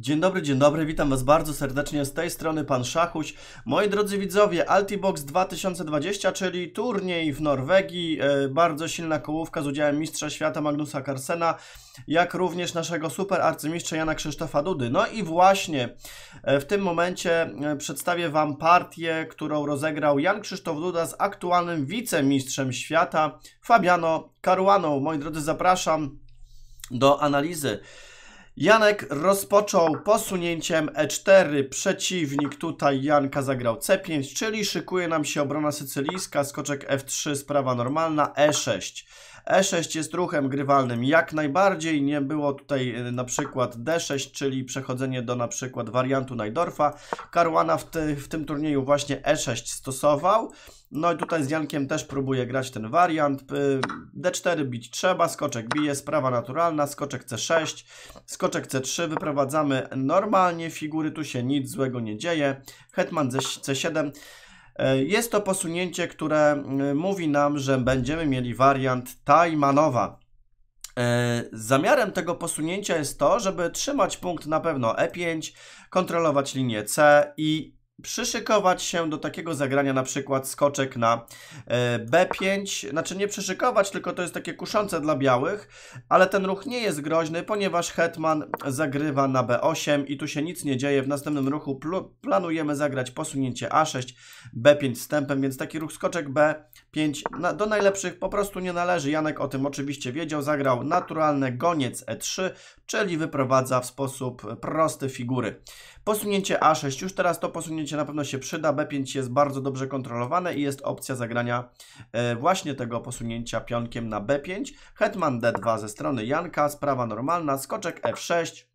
Dzień dobry, dzień dobry, witam Was bardzo serdecznie z tej strony Pan Szachuś. Moi drodzy widzowie, Altibox 2020, czyli turniej w Norwegii, e, bardzo silna kołówka z udziałem mistrza świata Magnusa Carsena, jak również naszego super arcymistrza Jana Krzysztofa Dudy. No i właśnie e, w tym momencie e, przedstawię Wam partię, którą rozegrał Jan Krzysztof Duda z aktualnym wicemistrzem świata Fabiano Caruaną. Moi drodzy, zapraszam do analizy Janek rozpoczął posunięciem E4, przeciwnik tutaj Janka zagrał C5, czyli szykuje nam się obrona sycylijska, skoczek F3, sprawa normalna, E6. E6 jest ruchem grywalnym jak najbardziej. Nie było tutaj e, na przykład D6, czyli przechodzenie do na przykład wariantu Najdorfa. Karuana w, ty, w tym turnieju właśnie E6 stosował. No i tutaj z Jankiem też próbuje grać ten wariant. D4 bić trzeba, skoczek bije, sprawa naturalna, skoczek C6, skoczek C3, wyprowadzamy normalnie figury, tu się nic złego nie dzieje. Hetman C7. E, jest to posunięcie, które e, mówi nam, że będziemy mieli wariant Tajmanowa. E, zamiarem tego posunięcia jest to, żeby trzymać punkt na pewno E5, kontrolować linię C i przyszykować się do takiego zagrania na przykład skoczek na e, B5, znaczy nie przyszykować, tylko to jest takie kuszące dla białych, ale ten ruch nie jest groźny, ponieważ hetman zagrywa na B8 i tu się nic nie dzieje. W następnym ruchu planujemy zagrać posunięcie A6, B5 wstępem, więc taki ruch skoczek B 5. Na, do najlepszych po prostu nie należy. Janek o tym oczywiście wiedział. Zagrał naturalne goniec E3, czyli wyprowadza w sposób prosty figury. Posunięcie A6. Już teraz to posunięcie na pewno się przyda. B5 jest bardzo dobrze kontrolowane i jest opcja zagrania e, właśnie tego posunięcia pionkiem na B5. Hetman D2 ze strony Janka. Sprawa normalna. Skoczek F6.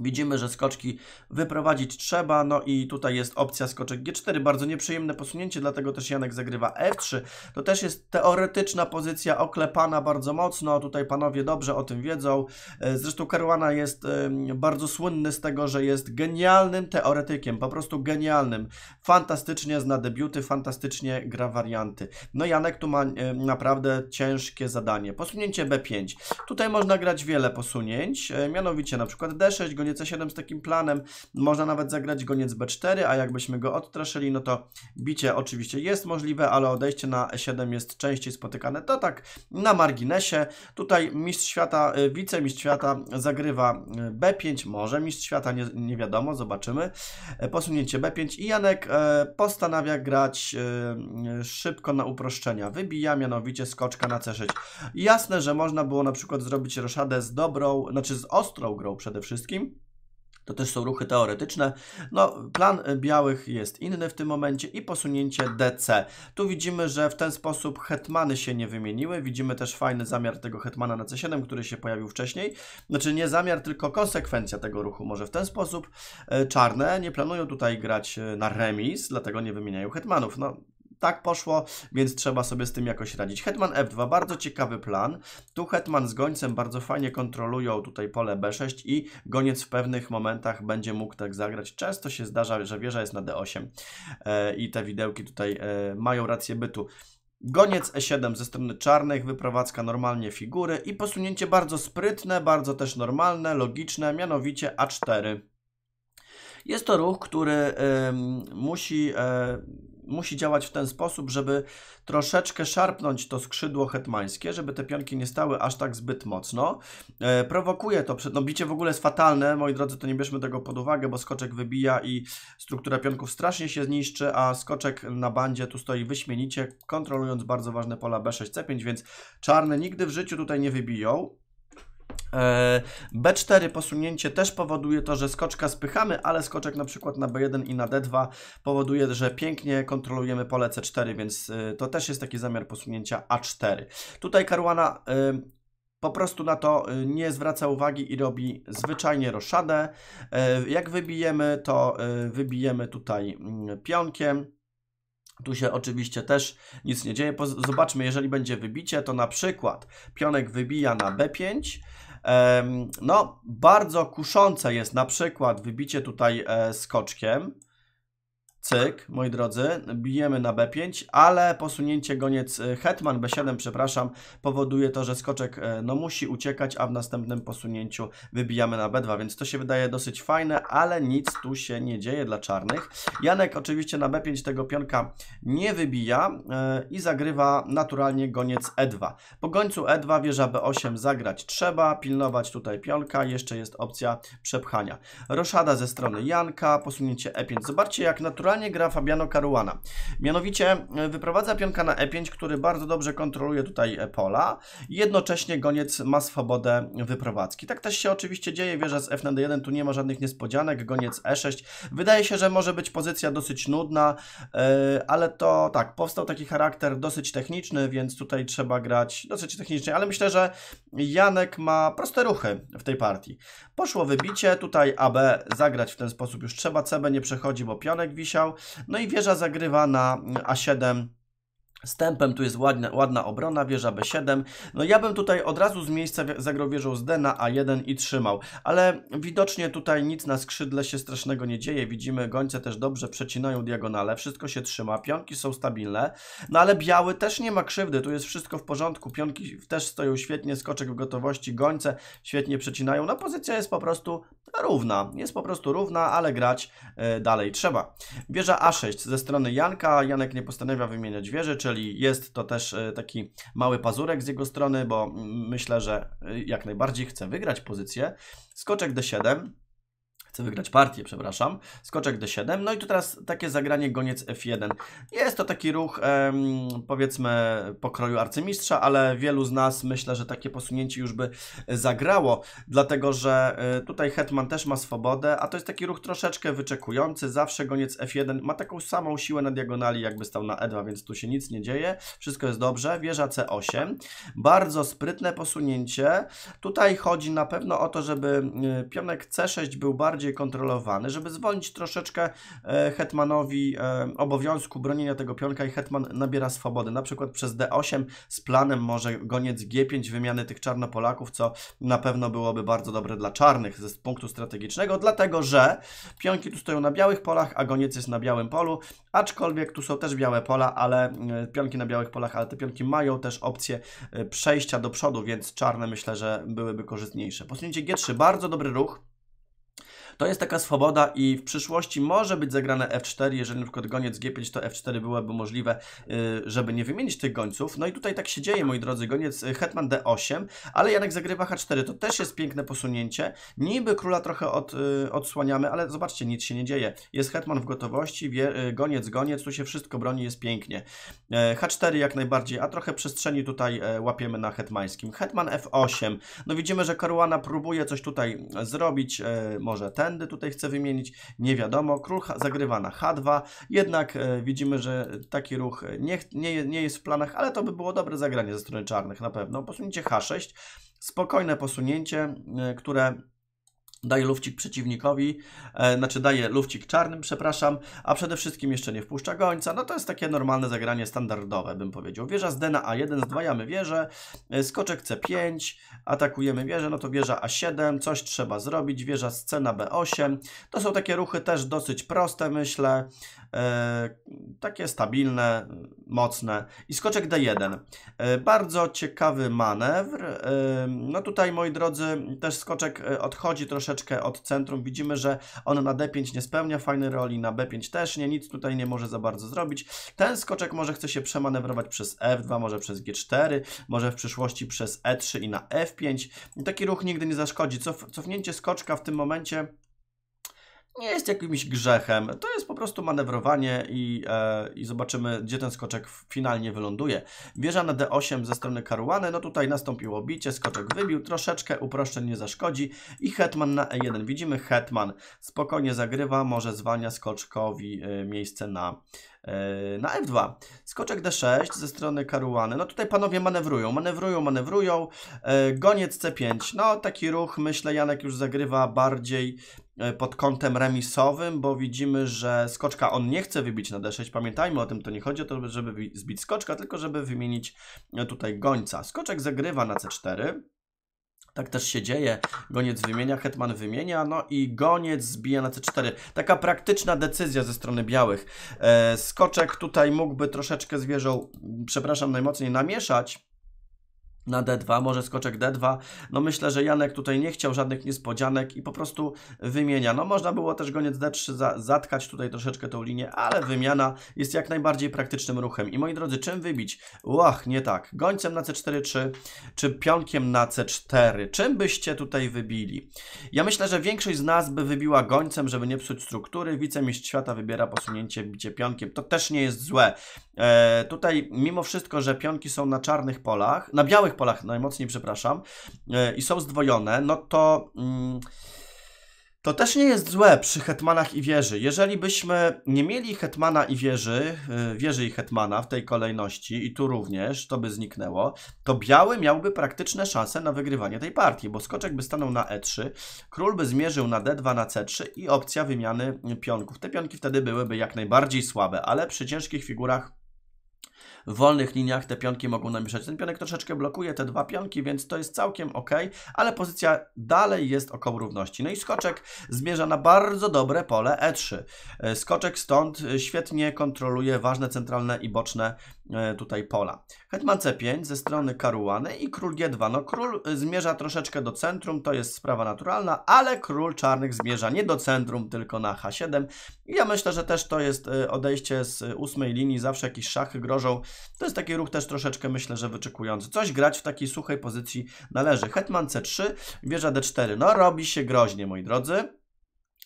Widzimy, że skoczki wyprowadzić trzeba, no i tutaj jest opcja skoczek G4, bardzo nieprzyjemne posunięcie, dlatego też Janek zagrywa F3. To też jest teoretyczna pozycja oklepana bardzo mocno, tutaj panowie dobrze o tym wiedzą. E, zresztą Caruana jest bardzo słynny z tego, że jest genialnym teoretykiem, po prostu genialnym. Fantastycznie zna debiuty, fantastycznie gra warianty. No Janek tu ma naprawdę ciężkie zadanie. Posunięcie B5. Tutaj można grać wiele posunięć, e, mianowicie na przykład D6, konie C7 z takim planem. Można nawet zagrać goniec B4, a jakbyśmy go odtraszyli, no to bicie oczywiście jest możliwe, ale odejście na E7 jest częściej spotykane. To tak na marginesie. Tutaj mistrz świata, y, wicemistrz świata zagrywa y, B5, może mistrz świata, nie, nie wiadomo, zobaczymy. E, posunięcie B5 i Janek e, postanawia grać y, szybko na uproszczenia. Wybija mianowicie skoczka na C6. Jasne, że można było na przykład zrobić roszadę z dobrą, znaczy z ostrą grą przede wszystkim, to też są ruchy teoretyczne. No, plan e, białych jest inny w tym momencie i posunięcie DC. Tu widzimy, że w ten sposób hetmany się nie wymieniły. Widzimy też fajny zamiar tego hetmana na C7, który się pojawił wcześniej. Znaczy nie zamiar, tylko konsekwencja tego ruchu. Może w ten sposób e, czarne nie planują tutaj grać e, na remis, dlatego nie wymieniają hetmanów. No, tak poszło, więc trzeba sobie z tym jakoś radzić. Hetman F2, bardzo ciekawy plan. Tu Hetman z gońcem bardzo fajnie kontrolują tutaj pole B6 i goniec w pewnych momentach będzie mógł tak zagrać. Często się zdarza, że wieża jest na D8 e, i te widełki tutaj e, mają rację bytu. Goniec E7 ze strony czarnych, wyprowadzka normalnie figury i posunięcie bardzo sprytne, bardzo też normalne, logiczne, mianowicie A4. Jest to ruch, który y, musi y, musi działać w ten sposób, żeby troszeczkę szarpnąć to skrzydło hetmańskie, żeby te pionki nie stały aż tak zbyt mocno. E, prowokuje to, no bicie w ogóle jest fatalne, moi drodzy, to nie bierzmy tego pod uwagę, bo skoczek wybija i struktura pionków strasznie się zniszczy, a skoczek na bandzie tu stoi wyśmienicie, kontrolując bardzo ważne pola B6, C5, więc czarne nigdy w życiu tutaj nie wybiją. E, B4 posunięcie też powoduje to, że skoczka spychamy, ale skoczek na przykład na B1 i na D2 powoduje, że pięknie kontrolujemy pole C4, więc e, to też jest taki zamiar posunięcia A4. Tutaj Karuana e, po prostu na to nie zwraca uwagi i robi zwyczajnie roszadę. Jak wybijemy, to wybijemy tutaj mm, pionkiem. Tu się oczywiście też nic nie dzieje. Zobaczmy, jeżeli będzie wybicie, to na przykład pionek wybija na B5, no, bardzo kuszące jest na przykład wybicie tutaj skoczkiem, e, Cyk, moi drodzy, bijemy na B5, ale posunięcie goniec e, Hetman B7, przepraszam, powoduje to, że skoczek e, no, musi uciekać, a w następnym posunięciu wybijamy na B2, więc to się wydaje dosyć fajne, ale nic tu się nie dzieje dla czarnych. Janek oczywiście na B5 tego pionka nie wybija e, i zagrywa naturalnie goniec E2. Po gońcu E2 wieża B8 zagrać trzeba, pilnować tutaj pionka, jeszcze jest opcja przepchania. Roszada ze strony Janka, posunięcie E5. Zobaczcie, jak naturalnie planie gra Fabiano Caruana. Mianowicie e, wyprowadza pionka na e5, który bardzo dobrze kontroluje tutaj e, pola. Jednocześnie goniec ma swobodę wyprowadzki. Tak też się oczywiście dzieje. Wieża z f na d1, tu nie ma żadnych niespodzianek. Goniec e6. Wydaje się, że może być pozycja dosyć nudna, e, ale to tak, powstał taki charakter dosyć techniczny, więc tutaj trzeba grać dosyć technicznie, ale myślę, że Janek ma proste ruchy w tej partii. Poszło wybicie, tutaj AB zagrać w ten sposób już trzeba, CB nie przechodzi, bo pionek wisi chciał. No i wieża zagrywa na A7 Stępem tu jest ładna, ładna obrona, wieża B7. No ja bym tutaj od razu z miejsca zagrał wieżą z D na A1 i trzymał, ale widocznie tutaj nic na skrzydle się strasznego nie dzieje. Widzimy, gońce też dobrze przecinają diagonale, wszystko się trzyma, pionki są stabilne, no ale biały też nie ma krzywdy, tu jest wszystko w porządku, pionki też stoją świetnie, skoczek w gotowości, gońce świetnie przecinają, no pozycja jest po prostu równa, jest po prostu równa, ale grać e, dalej trzeba. Wieża A6 ze strony Janka, Janek nie postanawia wymieniać wieży, czy czyli jest to też e, taki mały pazurek z jego strony, bo mm, myślę, że e, jak najbardziej chce wygrać pozycję. Skoczek D7 Chcę wygrać partię, przepraszam. Skoczek d7. No i tu teraz takie zagranie goniec f1. Jest to taki ruch, em, powiedzmy, pokroju arcymistrza, ale wielu z nas myślę, że takie posunięcie już by zagrało, dlatego że e, tutaj hetman też ma swobodę, a to jest taki ruch troszeczkę wyczekujący. Zawsze goniec f1 ma taką samą siłę na diagonali, jakby stał na e2, więc tu się nic nie dzieje. Wszystko jest dobrze. Wieża c8. Bardzo sprytne posunięcie. Tutaj chodzi na pewno o to, żeby e, pionek c6 był bardziej bardziej kontrolowany, żeby zwolnić troszeczkę e, hetmanowi e, obowiązku bronienia tego pionka i hetman nabiera swobody. Na przykład przez D8 z planem może goniec G5 wymiany tych czarnopolaków, co na pewno byłoby bardzo dobre dla czarnych z punktu strategicznego, dlatego że pionki tu stoją na białych polach, a goniec jest na białym polu, aczkolwiek tu są też białe pola, ale e, pionki na białych polach, ale te pionki mają też opcję przejścia do przodu, więc czarne myślę, że byłyby korzystniejsze. Posunięcie G3, bardzo dobry ruch. To jest taka swoboda i w przyszłości może być zagrane F4, jeżeli np. goniec G5 to F4 byłoby możliwe, y, żeby nie wymienić tych gońców. No i tutaj tak się dzieje, moi drodzy, goniec y, hetman D8, ale Janek zagrywa H4, to też jest piękne posunięcie. Niby króla trochę od, y, odsłaniamy, ale zobaczcie, nic się nie dzieje. Jest hetman w gotowości, wie, goniec, goniec, tu się wszystko broni, jest pięknie. E, H4 jak najbardziej, a trochę przestrzeni tutaj e, łapiemy na hetmańskim. Hetman F8, no widzimy, że Karuana próbuje coś tutaj zrobić, e, może ten tędy tutaj chce wymienić, nie wiadomo. Król zagrywa na H2, jednak e, widzimy, że taki ruch nie, nie, nie jest w planach, ale to by było dobre zagranie ze strony czarnych na pewno. Posunięcie H6, spokojne posunięcie, e, które daje lufcik przeciwnikowi, e, znaczy daje lufcik czarnym, przepraszam, a przede wszystkim jeszcze nie wpuszcza gońca. No to jest takie normalne zagranie standardowe, bym powiedział. Wieża z Dena A1, zdwajamy wieżę, e, skoczek C5, atakujemy wieżę, no to wieża A7, coś trzeba zrobić, wieża z C na B8. To są takie ruchy też dosyć proste, myślę, e, takie stabilne, mocne. I skoczek D1. E, bardzo ciekawy manewr. E, no tutaj, moi drodzy, też skoczek e, odchodzi troszkę troszeczkę od centrum. Widzimy, że on na D5 nie spełnia fajnej roli, na B5 też nie, nic tutaj nie może za bardzo zrobić. Ten skoczek może chce się przemanewrować przez F2, może przez G4, może w przyszłości przez E3 i na F5. Taki ruch nigdy nie zaszkodzi. Cof cofnięcie skoczka w tym momencie nie jest jakimś grzechem. To jest po prostu manewrowanie i, e, i zobaczymy, gdzie ten skoczek finalnie wyląduje. Wieża na D8 ze strony Karuany. No tutaj nastąpiło bicie, skoczek wybił. Troszeczkę uproszczeń nie zaszkodzi. I Hetman na E1. Widzimy Hetman spokojnie zagrywa, może zwania skoczkowi e, miejsce na E, na F2. Skoczek D6 ze strony Karuany. No tutaj panowie manewrują, manewrują, manewrują. E, goniec C5. No taki ruch, myślę, Janek już zagrywa bardziej e, pod kątem remisowym, bo widzimy, że skoczka on nie chce wybić na D6. Pamiętajmy o tym, to nie chodzi o to, żeby zbić skoczka, tylko żeby wymienić tutaj gońca. Skoczek zagrywa na C4. Tak też się dzieje. Goniec wymienia, hetman wymienia, no i goniec zbija na c4. Taka praktyczna decyzja ze strony białych. E, skoczek tutaj mógłby troszeczkę zwierzą, przepraszam najmocniej, namieszać, na D2, może skoczek D2. No myślę, że Janek tutaj nie chciał żadnych niespodzianek i po prostu wymienia. No można było też goniec D3 za, zatkać tutaj troszeczkę tą linię, ale wymiana jest jak najbardziej praktycznym ruchem. I moi drodzy, czym wybić? Łach, nie tak. Gońcem na C4 czy, czy pionkiem na C4. Czym byście tutaj wybili? Ja myślę, że większość z nas by wybiła gońcem, żeby nie psuć struktury. Wicemistrz świata wybiera posunięcie bicie pionkiem. To też nie jest złe. E, tutaj mimo wszystko, że pionki są na czarnych polach, na białych Polach najmocniej przepraszam, e, i są zdwojone, no to... Mm, to też nie jest złe przy hetmanach i wieży. Jeżeli byśmy nie mieli hetmana i wieży, e, wieży i hetmana w tej kolejności i tu również, to by zniknęło, to biały miałby praktyczne szanse na wygrywanie tej partii, bo skoczek by stanął na e3, król by zmierzył na d2, na c3 i opcja wymiany pionków. Te pionki wtedy byłyby jak najbardziej słabe, ale przy ciężkich figurach w wolnych liniach te pionki mogą namieszać. Ten pionek troszeczkę blokuje te dwa pionki, więc to jest całkiem ok, ale pozycja dalej jest około równości. No i skoczek zmierza na bardzo dobre pole E3. E, skoczek stąd e, świetnie kontroluje ważne centralne i boczne E, tutaj pola. Hetman C5 ze strony karuany i król G2. No król e, zmierza troszeczkę do centrum, to jest sprawa naturalna, ale król czarnych zmierza nie do centrum, tylko na H7. I ja myślę, że też to jest e, odejście z ósmej linii, zawsze jakieś szachy grożą. To jest taki ruch też troszeczkę myślę, że wyczekujący. Coś grać w takiej suchej pozycji należy. Hetman C3, wieża D4. No robi się groźnie, moi drodzy.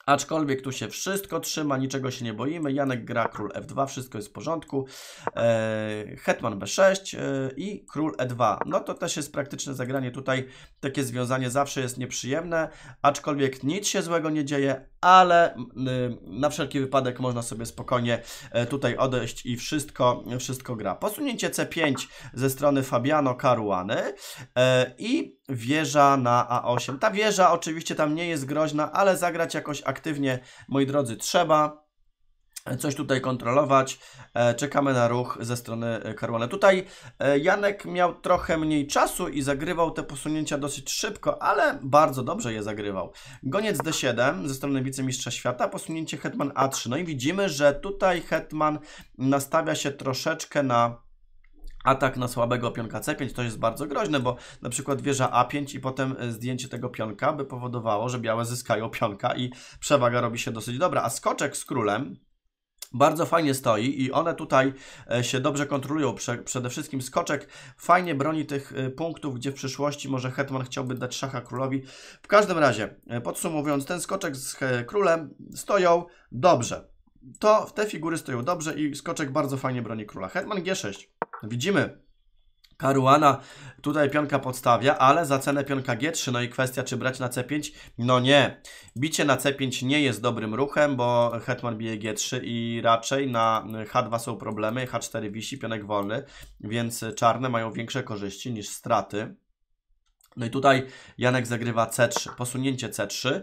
Aczkolwiek tu się wszystko trzyma, niczego się nie boimy. Janek gra król f2, wszystko jest w porządku. E, Hetman b6 e, i król e2. No to też jest praktyczne zagranie. Tutaj takie związanie zawsze jest nieprzyjemne, aczkolwiek nic się złego nie dzieje, ale y, na wszelki wypadek można sobie spokojnie e, tutaj odejść i wszystko, wszystko gra. Posunięcie c5 ze strony Fabiano Caruany i wieża na A8. Ta wieża oczywiście tam nie jest groźna, ale zagrać jakoś aktywnie, moi drodzy, trzeba. Coś tutaj kontrolować. E, czekamy na ruch ze strony e, Karuana. Tutaj e, Janek miał trochę mniej czasu i zagrywał te posunięcia dosyć szybko, ale bardzo dobrze je zagrywał. Goniec D7 ze strony wicemistrza świata, posunięcie Hetman A3. No i widzimy, że tutaj Hetman nastawia się troszeczkę na atak na słabego pionka C5 to jest bardzo groźne, bo na przykład wieża A5 i potem e, zdjęcie tego pionka by powodowało, że białe zyskają pionka i przewaga robi się dosyć dobra. A skoczek z królem bardzo fajnie stoi i one tutaj e, się dobrze kontrolują. Przede wszystkim skoczek fajnie broni tych e, punktów, gdzie w przyszłości może Hetman chciałby dać szacha królowi. W każdym razie, podsumowując, ten skoczek z królem stoją dobrze. To te figury stoją dobrze i skoczek bardzo fajnie broni króla. Hetman G6. Widzimy Karuana tutaj pionka podstawia, ale za cenę pionka G3, no i kwestia czy brać na C5? No nie. Bicie na C5 nie jest dobrym ruchem, bo hetman bije G3 i raczej na H2 są problemy, H4 wisi, pionek wolny, więc czarne mają większe korzyści niż straty. No i tutaj Janek zagrywa C3, posunięcie C3.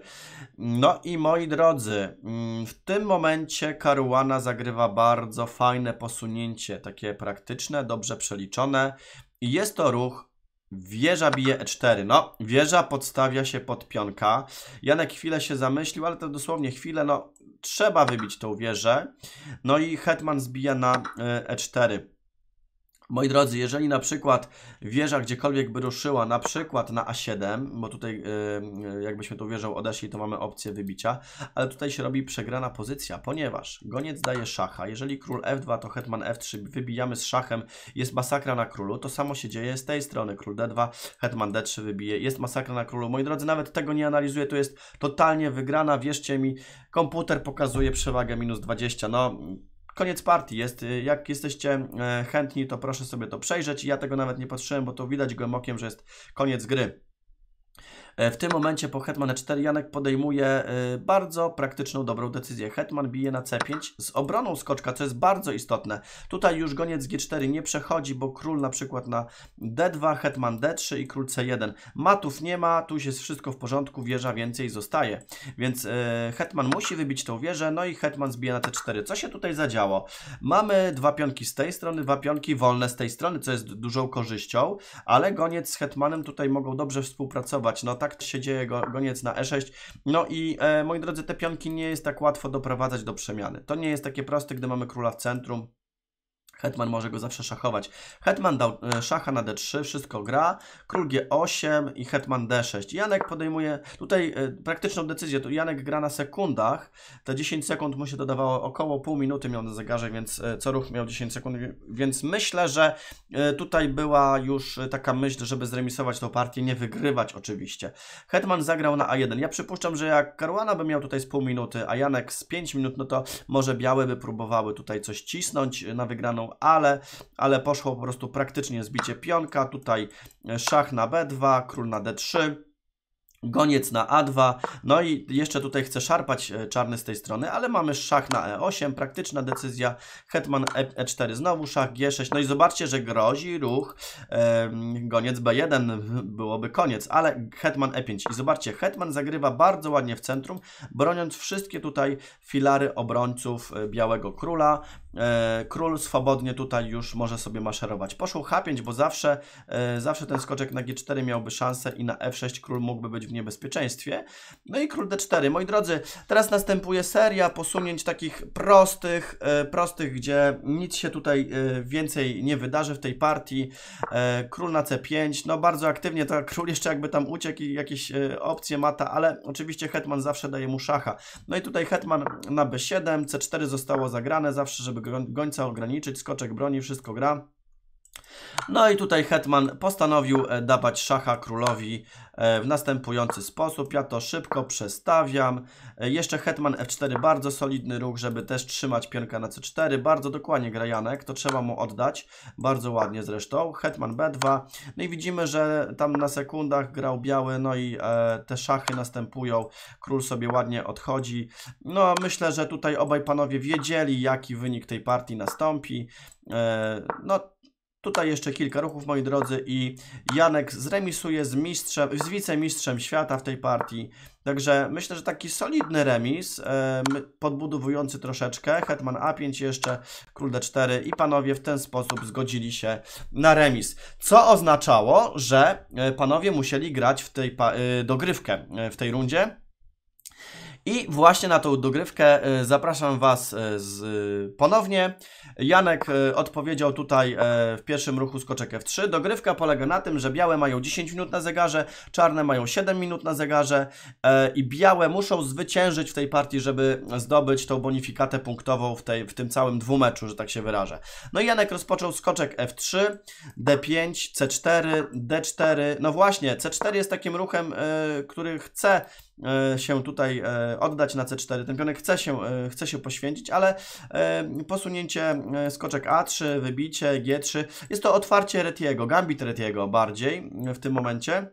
No i moi drodzy, mm, w tym momencie Karuana zagrywa bardzo fajne posunięcie, takie praktyczne, dobrze przeliczone. I jest to ruch wieża bije E4. No, wieża podstawia się pod pionka. Janek chwilę się zamyślił, ale to dosłownie chwilę, no trzeba wybić tą wieżę. No i hetman zbija na y, E4. Moi drodzy, jeżeli na przykład wieża gdziekolwiek by ruszyła, na przykład na A7, bo tutaj jakbyśmy tą wieżą odeszli, to mamy opcję wybicia, ale tutaj się robi przegrana pozycja, ponieważ goniec daje szacha. Jeżeli król F2, to hetman F3, wybijamy z szachem, jest masakra na królu, to samo się dzieje z tej strony. Król D2, hetman D3 wybije, jest masakra na królu. Moi drodzy, nawet tego nie analizuję, to jest totalnie wygrana, wierzcie mi, komputer pokazuje przewagę minus 20, no koniec partii jest. Y, jak jesteście e, chętni, to proszę sobie to przejrzeć. Ja tego nawet nie patrzyłem, bo to widać gołym okiem, że jest koniec gry. E, w tym momencie po hetmana 4 Janek podejmuje e, bardzo praktyczną, dobrą decyzję. Hetman bije na c5 z obroną skoczka, co jest bardzo istotne. Tutaj już goniec g4 nie przechodzi, bo król na przykład na d2, hetman d3 i król c1. Matów nie ma, tu jest wszystko w porządku, wieża więcej zostaje. Więc e, hetman musi wybić tą wieżę, no i hetman zbije na c4. Co się tutaj zadziało? Mamy dwa pionki z tej strony, dwa pionki wolne z tej strony, co jest dużą korzyścią, ale goniec z hetmanem tutaj mogą dobrze współpracować. No tak tak się dzieje go, goniec na E6. No i e, moi drodzy, te pionki nie jest tak łatwo doprowadzać do przemiany. To nie jest takie proste, gdy mamy króla w centrum. Hetman może go zawsze szachować. Hetman dał e, szacha na d3, wszystko gra. Król g8 i hetman d6. Janek podejmuje tutaj e, praktyczną decyzję. Tu Janek gra na sekundach. Te 10 sekund mu się dodawało około pół minuty miał na zegarze, więc e, co ruch miał 10 sekund. Więc myślę, że tutaj była już taka myśl, żeby zremisować tą partię, nie wygrywać oczywiście. Hetman zagrał na a1. Ja przypuszczam, że jak Karuana by miał tutaj z pół minuty, a Janek z 5 minut, no to może białe by próbowały tutaj coś cisnąć na wygraną ale, ale poszło po prostu praktycznie zbicie pionka, tutaj e, szach na b2, król na d3, Goniec na A2, no i jeszcze tutaj chcę szarpać e, czarny z tej strony, ale mamy szach na E8, praktyczna decyzja, hetman E4, e znowu szach G6, no i zobaczcie, że grozi ruch e, goniec B1, byłoby koniec, ale hetman E5 i zobaczcie, hetman zagrywa bardzo ładnie w centrum, broniąc wszystkie tutaj filary obrońców Białego Króla, E, król swobodnie tutaj już może sobie maszerować. Poszło H5, bo zawsze, e, zawsze ten skoczek na G4 miałby szansę i na F6 król mógłby być w niebezpieczeństwie. No i król D4. Moi drodzy, teraz następuje seria posunięć takich prostych, e, prostych, gdzie nic się tutaj więcej nie wydarzy w tej partii. Król na C5, no bardzo aktywnie, to król jeszcze jakby tam uciekł i jakieś opcje mata, ale oczywiście hetman zawsze daje mu szacha. No i tutaj hetman na B7, C4 zostało zagrane zawsze, żeby do gońca ograniczyć, skoczek broni, wszystko gra. No i tutaj hetman postanowił e, dawać szacha królowi e, w następujący sposób. Ja to szybko przestawiam. E, jeszcze hetman f4, bardzo solidny ruch, żeby też trzymać pionka na c4. Bardzo dokładnie gra Janek, to trzeba mu oddać. Bardzo ładnie zresztą. Hetman b2. No i widzimy, że tam na sekundach grał biały, no i te szachy następują. Król sobie ładnie odchodzi. No myślę, że tutaj obaj panowie wiedzieli, jaki wynik tej partii nastąpi. no Tutaj jeszcze kilka ruchów, moi drodzy, i Janek zremisuje z mistrzem, z wicemistrzem świata w tej partii. Także myślę, że taki solidny remis, e, podbudowujący troszeczkę. Hetman A5 jeszcze, król D4 i panowie w ten sposób zgodzili się na remis. Co oznaczało, że e, panowie musieli grać w tej e, dogrywkę w tej rundzie i właśnie na tą dogrywkę e, zapraszam Was e, z, ponownie. Janek e, odpowiedział tutaj w pierwszym ruchu skoczek F3. Dogrywka polega na tym, że białe mają 10 minut na zegarze, czarne mają 7 minut na zegarze i białe muszą zwyciężyć w tej partii, żeby zdobyć tą bonifikatę punktową w, tej, w tym całym dwumeczu, że tak się wyrażę. No i Janek rozpoczął skoczek F3, D5, C4, D4. No właśnie, C4 jest takim ruchem, który chce E, się tutaj e, oddać na C4. Ten pionek chce się, e, chce się poświęcić, ale posunięcie skoczek A3, wybicie G3, jest to otwarcie Retiego, gambit Retiego bardziej w tym momencie.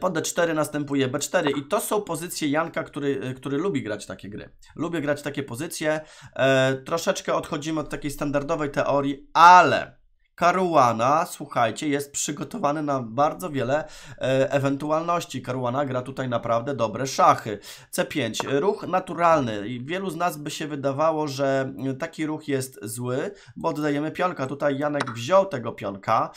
pod D4 następuje B4 i to są pozycje Janka, który, który lubi grać takie gry. Lubię grać takie pozycje. troszeczkę odchodzimy od takiej standardowej teorii, ale Caruana, słuchajcie, jest przygotowany na bardzo wiele e, ewentualności. Caruana gra tutaj naprawdę dobre szachy. C5, ruch naturalny. Wielu z nas by się wydawało, że taki ruch jest zły, bo oddajemy pionka. Tutaj Janek wziął tego pionka,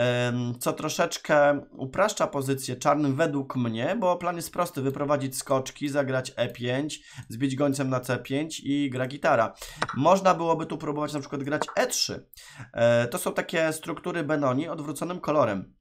e, co troszeczkę upraszcza pozycję czarnym według mnie, bo plan jest prosty. Wyprowadzić skoczki, zagrać E5, zbić gońcem na C5 i gra gitara. Można byłoby tu próbować na przykład grać E3. E, to są takie takie struktury Benoni odwróconym kolorem.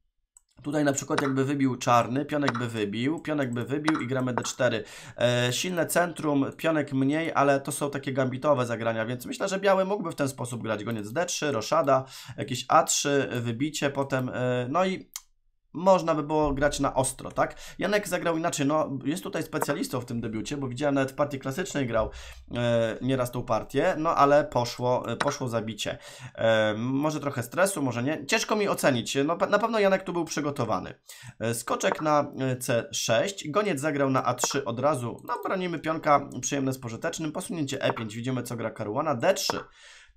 Tutaj na przykład jakby wybił czarny, pionek by wybił, pionek by wybił i gramy d4. E, silne centrum, pionek mniej, ale to są takie gambitowe zagrania, więc myślę, że biały mógłby w ten sposób grać. Goniec d3, roszada, jakieś a3, wybicie potem, e, no i można by było grać na ostro, tak? Janek zagrał inaczej, no jest tutaj specjalistą w tym debiucie, bo widziałem nawet w partii klasycznej grał e, nieraz tą partię, no ale poszło, e, poszło zabicie. E, może trochę stresu, może nie. Ciężko mi ocenić, no na pewno Janek tu był przygotowany. E, skoczek na e, C6, goniec zagrał na A3 od razu, no bronimy pionka, przyjemne z pożytecznym, posunięcie E5, widzimy co gra Karuana, D3.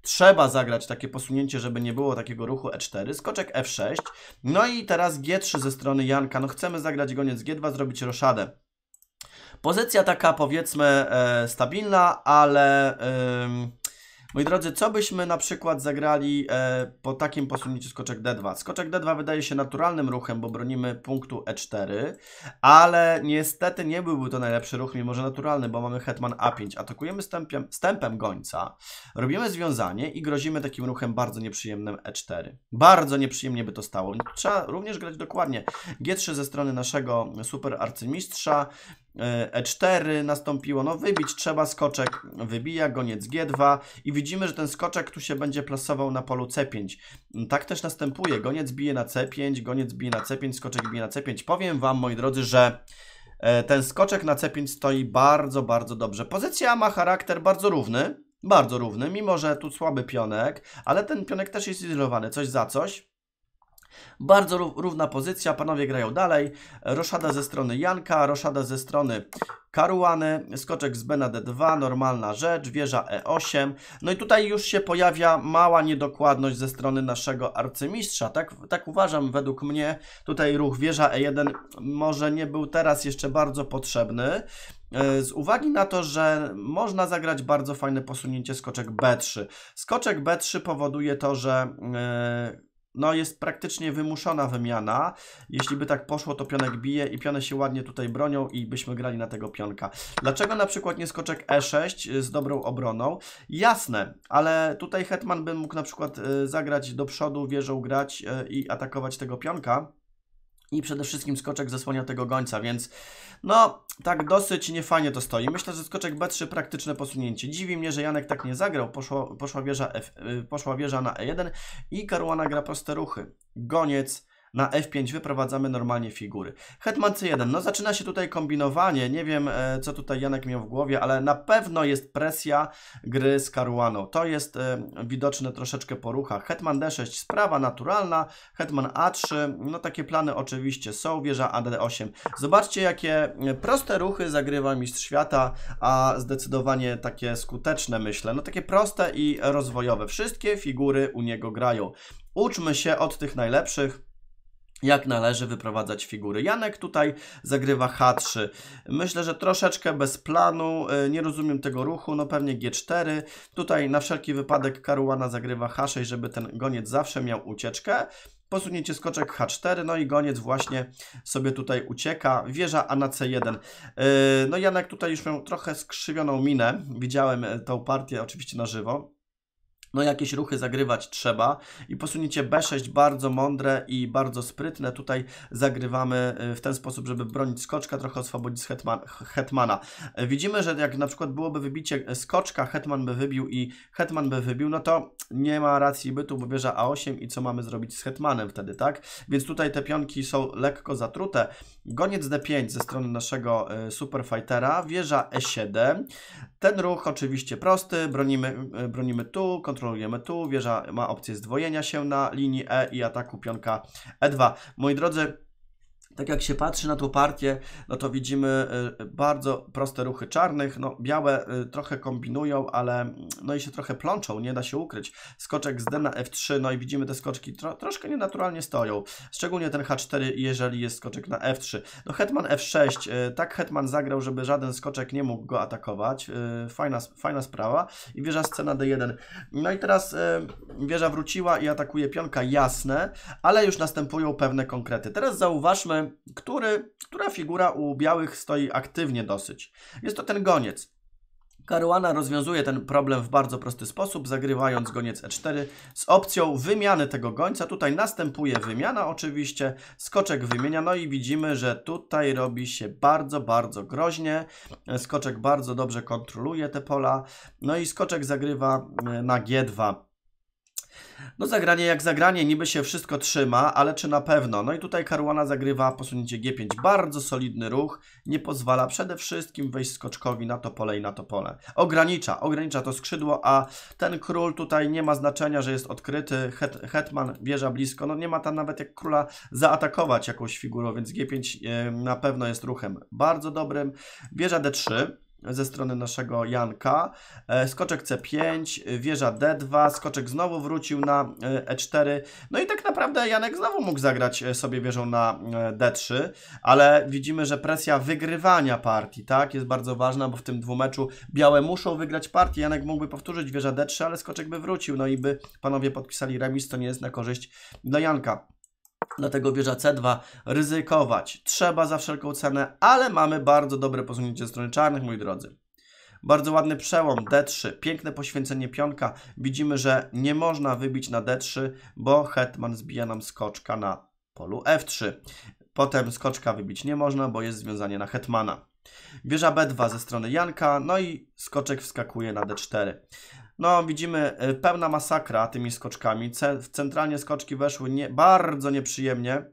Trzeba zagrać takie posunięcie, żeby nie było takiego ruchu E4, skoczek F6, no i teraz G3 ze strony Janka. No chcemy zagrać goniec G2, zrobić roszadę. Pozycja taka powiedzmy e, stabilna, ale... Moi drodzy, co byśmy na przykład zagrali e, po takim posunięciu skoczek D2? Skoczek D2 wydaje się naturalnym ruchem, bo bronimy punktu E4, ale niestety nie byłby to najlepszy ruch, mimo że naturalny, bo mamy hetman A5. Atakujemy stępiem, stępem gońca, robimy związanie i grozimy takim ruchem bardzo nieprzyjemnym E4. Bardzo nieprzyjemnie by to stało. Trzeba również grać dokładnie. G3 ze strony naszego super arcymistrza, E4 e nastąpiło, no wybić trzeba, skoczek wybija, goniec G2 i widzimy, że ten skoczek tu się będzie plasował na polu C5. Mm, tak też następuje, goniec bije na C5, goniec bije na C5, skoczek bije na C5. Powiem Wam, moi drodzy, że e, ten skoczek na C5 stoi bardzo, bardzo dobrze. Pozycja ma charakter bardzo równy, bardzo równy, mimo że tu słaby pionek, ale ten pionek też jest izolowany, coś za coś. Bardzo równa pozycja, panowie grają dalej. Roszada ze strony Janka, roszada ze strony Karuany, skoczek z Bena D2, normalna rzecz, wieża E8. No i tutaj już się pojawia mała niedokładność ze strony naszego arcymistrza. Tak, tak uważam, według mnie tutaj ruch wieża E1 może nie był teraz jeszcze bardzo potrzebny. E, z uwagi na to, że można zagrać bardzo fajne posunięcie skoczek B3. Skoczek B3 powoduje to, że e, no jest praktycznie wymuszona wymiana. Jeśli by tak poszło, to pionek bije i piony się ładnie tutaj bronią i byśmy grali na tego pionka. Dlaczego na przykład nie skoczek E6 y, z dobrą obroną? Jasne, ale tutaj hetman by mógł na przykład y, zagrać do przodu, wieżą grać y, i atakować tego pionka. I przede wszystkim skoczek zasłania tego gońca, więc no tak dosyć niefajnie to stoi. Myślę, że skoczek B3 praktyczne posunięcie. Dziwi mnie, że Janek tak nie zagrał. Poszło, poszła, wieża F, y, poszła wieża na E1 i Karuana gra proste ruchy. Goniec na F5 wyprowadzamy normalnie figury. Hetman C1, no zaczyna się tutaj kombinowanie, nie wiem e, co tutaj Janek miał w głowie, ale na pewno jest presja gry z Karuaną. To jest e, widoczne troszeczkę po ruchach. Hetman D6, sprawa naturalna, Hetman A3, no takie plany oczywiście są, wieża AD8. Zobaczcie jakie e, proste ruchy zagrywa Mistrz Świata, a zdecydowanie takie skuteczne myślę, no takie proste i rozwojowe. Wszystkie figury u niego grają. Uczmy się od tych najlepszych, jak należy wyprowadzać figury. Janek tutaj zagrywa H3. Myślę, że troszeczkę bez planu, e, nie rozumiem tego ruchu, no pewnie G4. Tutaj na wszelki wypadek Karuana zagrywa H6, żeby ten goniec zawsze miał ucieczkę. Posunięcie skoczek H4, no i goniec właśnie sobie tutaj ucieka. Wieża A na C1. E, no Janek tutaj już miał trochę skrzywioną minę. Widziałem e, tą partię oczywiście na żywo. No jakieś ruchy zagrywać trzeba i posunięcie B6 bardzo mądre i bardzo sprytne. Tutaj zagrywamy y, w ten sposób, żeby bronić skoczka, trochę oswobodzić hetman, hetmana. Widzimy, że jak na przykład byłoby wybicie y, skoczka, hetman by wybił i hetman by wybił, no to nie ma racji bytu, bo wieża A8 i co mamy zrobić z hetmanem wtedy, tak? Więc tutaj te pionki są lekko zatrute. Goniec D5 ze strony naszego y, superfightera, wieża E7. Ten ruch oczywiście prosty, bronimy, bronimy tu, kontrolujemy kontrolujemy tu. Wieża ma opcję zdwojenia się na linii E i ataku pionka E2. Moi drodzy, tak jak się patrzy na tą partię, no to widzimy y, bardzo proste ruchy czarnych, no białe y, trochę kombinują, ale mm, no i się trochę plączą, nie da się ukryć. Skoczek z D na F3, no i widzimy te skoczki tro troszkę nienaturalnie stoją, szczególnie ten H4, jeżeli jest skoczek na F3. No hetman F6, y, tak hetman zagrał, żeby żaden skoczek nie mógł go atakować, fajna, fajna sprawa i wieża scena D1. No i teraz wieża wróciła i atakuje pionka, jasne, ale już następują pewne konkrety. Teraz zauważmy, który, która figura u białych stoi aktywnie dosyć. Jest to ten goniec. Karuana rozwiązuje ten problem w bardzo prosty sposób, zagrywając goniec e4 z opcją wymiany tego gońca. Tutaj następuje wymiana oczywiście, skoczek wymienia, no i widzimy, że tutaj robi się bardzo, bardzo groźnie. Skoczek bardzo dobrze kontroluje te pola, no i skoczek zagrywa e, na g2. No zagranie jak zagranie, niby się wszystko trzyma, ale czy na pewno? No i tutaj Karuana zagrywa posunięcie G5, bardzo solidny ruch, nie pozwala przede wszystkim wejść skoczkowi na to pole i na to pole. Ogranicza, ogranicza to skrzydło, a ten król tutaj nie ma znaczenia, że jest odkryty, het, hetman wieża blisko, no nie ma tam nawet jak króla zaatakować jakąś figurą, więc G5 na pewno jest ruchem bardzo dobrym. Wieża D3, ze strony naszego Janka. E, skoczek C5, wieża D2, skoczek znowu wrócił na E4. E no i tak naprawdę Janek znowu mógł zagrać e, sobie wieżą na D3, ale widzimy, że presja wygrywania partii, tak, jest bardzo ważna, bo w tym dwumeczu białe muszą wygrać partię. Janek mógłby powtórzyć wieża D3, ale skoczek by wrócił, no i by panowie podpisali remis, to nie jest na korzyść dla Janka. Dlatego wieża C2 ryzykować trzeba za wszelką cenę, ale mamy bardzo dobre posunięcie strony czarnych, moi drodzy. Bardzo ładny przełom D3, piękne poświęcenie pionka. Widzimy, że nie można wybić na D3, bo hetman zbija nam skoczka na polu F3. Potem skoczka wybić nie można, bo jest związanie na hetmana. Wieża B2 ze strony Janka, no i skoczek wskakuje na D4. No, widzimy e, pełna masakra tymi skoczkami. Centralnie skoczki weszły nie, bardzo nieprzyjemnie.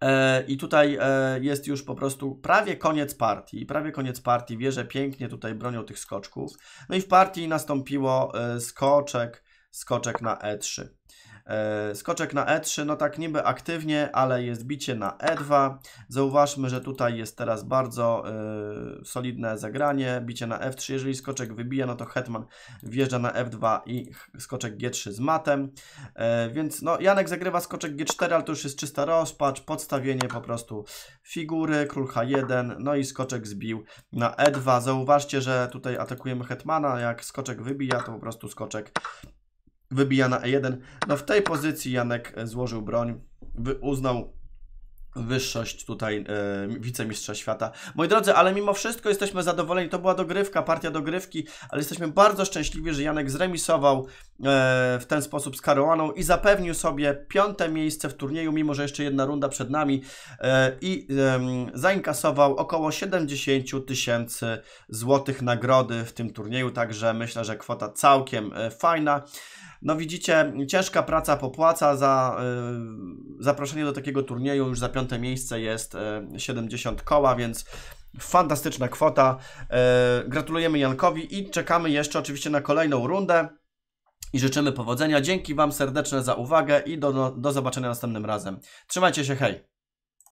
E, I tutaj e, jest już po prostu prawie koniec partii. Prawie koniec partii. Wieże pięknie tutaj bronią tych skoczków. No i w partii nastąpiło skoczek, skoczek na E3. E, skoczek na E3, no tak niby aktywnie, ale jest bicie na E2. Zauważmy, że tutaj jest teraz bardzo e, solidne zagranie, bicie na F3. Jeżeli skoczek wybija, no to hetman wjeżdża na F2 i skoczek G3 z matem. E, więc no Janek zagrywa skoczek G4, ale to już jest czysta rozpacz, podstawienie po prostu figury, król H1, no i skoczek zbił na E2. Zauważcie, że tutaj atakujemy hetmana, jak skoczek wybija, to po prostu skoczek wybija na E1. No w tej pozycji Janek e, złożył broń, uznał wyższość tutaj e, wicemistrza świata. Moi drodzy, ale mimo wszystko jesteśmy zadowoleni. To była dogrywka, partia dogrywki, ale jesteśmy bardzo szczęśliwi, że Janek zremisował e, w ten sposób z Karoaną i zapewnił sobie piąte miejsce w turnieju, mimo że jeszcze jedna runda przed nami e, i e, zainkasował około 70 tysięcy złotych nagrody w tym turnieju, także myślę, że kwota całkiem e, fajna. No widzicie, ciężka praca popłaca za y, zaproszenie do takiego turnieju już za piąte miejsce jest 70 y, koła, więc fantastyczna kwota. Y, gratulujemy Jankowi i czekamy jeszcze oczywiście na kolejną rundę i życzymy powodzenia. Dzięki Wam serdeczne za uwagę i do, no, do zobaczenia następnym razem. Trzymajcie się, hej!